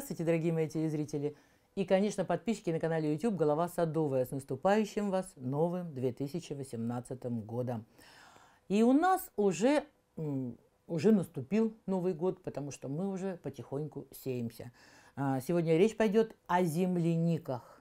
Здравствуйте, дорогие мои телезрители! И, конечно, подписчики на канале YouTube «Голова Садовая». С наступающим вас новым 2018 годом! И у нас уже, уже наступил Новый год, потому что мы уже потихоньку сеемся. А, сегодня речь пойдет о земляниках.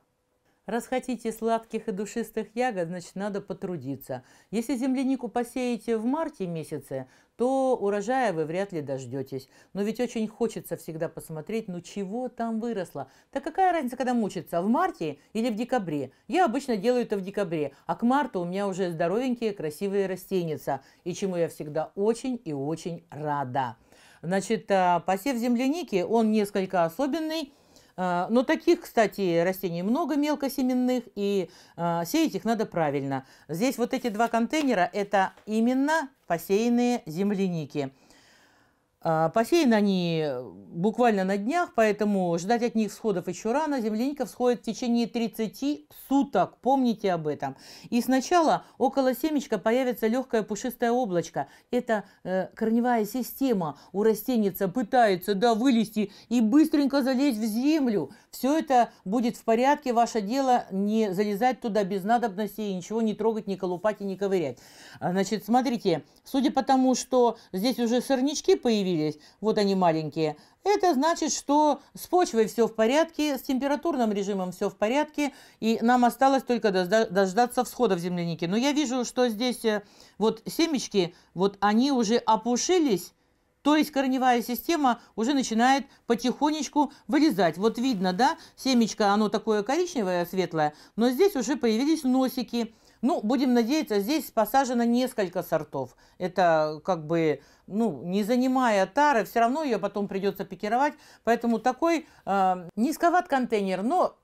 Раз хотите сладких и душистых ягод, значит, надо потрудиться. Если землянику посеете в марте месяце, то урожая вы вряд ли дождетесь. Но ведь очень хочется всегда посмотреть, ну чего там выросло. Так какая разница, когда мучиться, в марте или в декабре? Я обычно делаю это в декабре, а к марту у меня уже здоровенькие красивые растеница, и чему я всегда очень и очень рада. Значит, а, посев земляники, он несколько особенный, а, но таких, кстати, растений много мелкосеменных, и а, сеять их надо правильно. Здесь вот эти два контейнера – это именно посеянные земляники. А, посеяны они э, буквально на днях, поэтому ждать от них всходов еще рано. Земляника всходит в течение 30 суток, помните об этом. И сначала около семечка появится легкое пушистое облачко. Это э, корневая система у растеница пытается да, вылезти и быстренько залезть в землю. Все это будет в порядке, ваше дело не залезать туда без надобности и ничего не трогать, не колупать и не ковырять. А, значит, смотрите, судя по тому, что здесь уже сорнячки появились, шевелились. Вот они маленькие. Это значит, что с почвой все в порядке, с температурным режимом все в порядке, и нам осталось только дождаться всходов земляники. Но я вижу, что здесь э, вот семечки, вот они уже опушились, то есть корневая система уже начинает потихонечку вылезать. Вот видно, да, семечко, оно такое коричневое, светлое, но здесь уже появились носики – ну, будем надеяться, здесь посажено несколько сортов. Это как бы, ну, не занимая тары, все равно ее потом придется пикировать. Поэтому такой э, низковат контейнер, но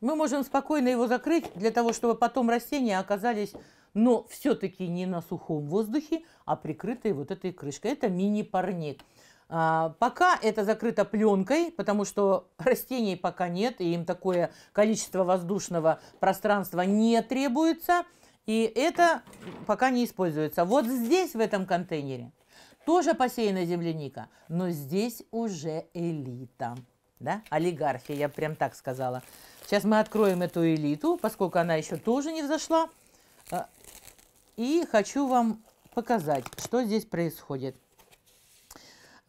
мы можем спокойно его закрыть для того, чтобы потом растения оказались, но все-таки не на сухом воздухе, а прикрытые вот этой крышкой. Это мини-парник. А, пока это закрыто пленкой, потому что растений пока нет, и им такое количество воздушного пространства не требуется. И это пока не используется. Вот здесь, в этом контейнере, тоже посеяна земляника, но здесь уже элита. Да? Олигархия, я прям так сказала. Сейчас мы откроем эту элиту, поскольку она еще тоже не взошла. А, и хочу вам показать, что здесь происходит.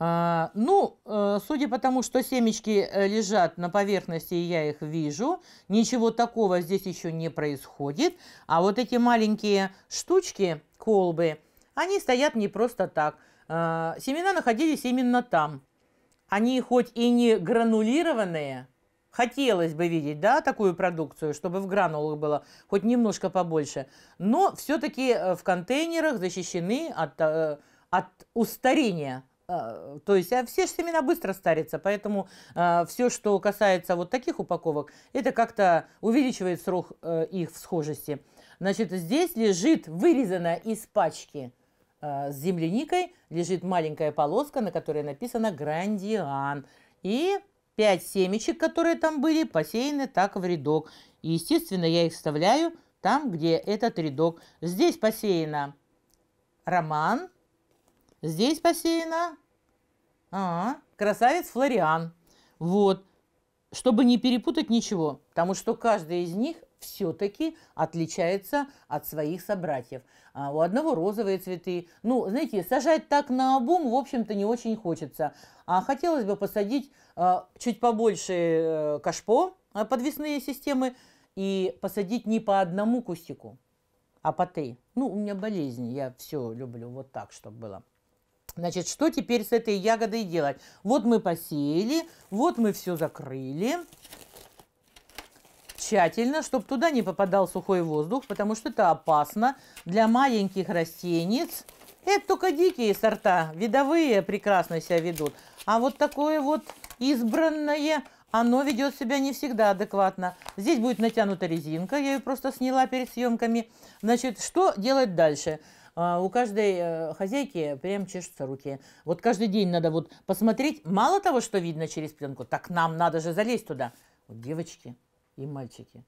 А, ну, э, судя по тому, что семечки э, лежат на поверхности, и я их вижу, ничего такого здесь еще не происходит. А вот эти маленькие штучки, колбы, они стоят не просто так. А, семена находились именно там. Они хоть и не гранулированные, хотелось бы видеть, да, такую продукцию, чтобы в гранулах было хоть немножко побольше, но все-таки э, в контейнерах защищены от, от устарения а, то есть а все же семена быстро старятся, поэтому а, все, что касается вот таких упаковок, это как-то увеличивает срок а, их схожести. Значит, здесь лежит вырезано из пачки а, с земляникой, лежит маленькая полоска, на которой написано «Грандиан». И пять семечек, которые там были, посеяны так в рядок. И, естественно, я их вставляю там, где этот рядок. Здесь посеяно роман, Здесь посеяно. А, красавец Флориан. Вот. Чтобы не перепутать ничего, потому что каждый из них все-таки отличается от своих собратьев. А у одного розовые цветы. Ну, знаете, сажать так на обум, в общем-то, не очень хочется. А хотелось бы посадить а, чуть побольше а, кашпо, а, подвесные системы, и посадить не по одному кустику, а по три. Ну, у меня болезнь, я все люблю вот так, чтобы было. Значит, что теперь с этой ягодой делать? Вот мы посеяли, вот мы все закрыли. Тщательно, чтобы туда не попадал сухой воздух, потому что это опасно для маленьких растениц. Это только дикие сорта, видовые прекрасно себя ведут. А вот такое вот избранное, оно ведет себя не всегда адекватно. Здесь будет натянута резинка, я ее просто сняла перед съемками. Значит, что делать дальше? Дальше. А, у каждой э, хозяйки прям чешутся руки. Вот каждый день надо вот посмотреть. Мало того, что видно через пленку, так нам надо же залезть туда. Вот девочки и мальчики.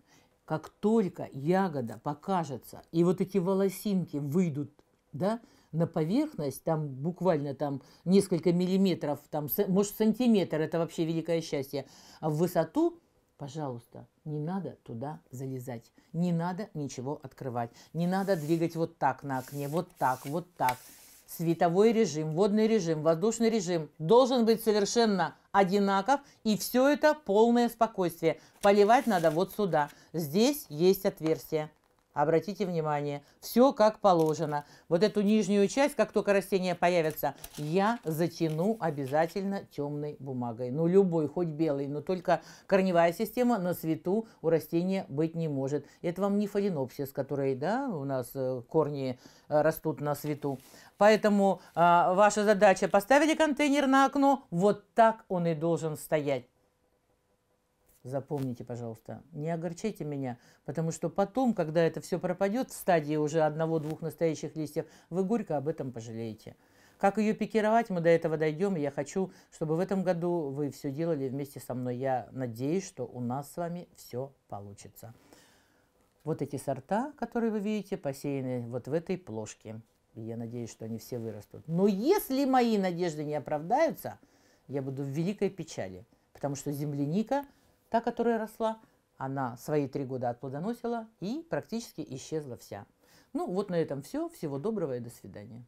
Как только ягода покажется, и вот эти волосинки выйдут, да, на поверхность, там буквально там несколько миллиметров, там, может, сантиметр, это вообще великое счастье, а в высоту, Пожалуйста, не надо туда залезать. Не надо ничего открывать. Не надо двигать вот так на окне, вот так, вот так. Световой режим, водный режим, воздушный режим должен быть совершенно одинаков. И все это полное спокойствие. Поливать надо вот сюда. Здесь есть отверстие. Обратите внимание, все как положено. Вот эту нижнюю часть, как только растение появится, я затяну обязательно темной бумагой. Ну, любой, хоть белый, но только корневая система на свету у растения быть не может. Это вам не фаленопсис, который, да, у нас э, корни э, растут на свету. Поэтому э, ваша задача, поставили контейнер на окно, вот так он и должен стоять. Запомните, пожалуйста, не огорчайте меня, потому что потом, когда это все пропадет в стадии уже одного-двух настоящих листьев, вы горько об этом пожалеете. Как ее пикировать, мы до этого дойдем. И я хочу, чтобы в этом году вы все делали вместе со мной. Я надеюсь, что у нас с вами все получится. Вот эти сорта, которые вы видите, посеяны вот в этой плошке. я надеюсь, что они все вырастут. Но если мои надежды не оправдаются, я буду в великой печали, потому что земляника – Та, которая росла, она свои три года отплодоносила и практически исчезла вся. Ну вот на этом все. Всего доброго и до свидания.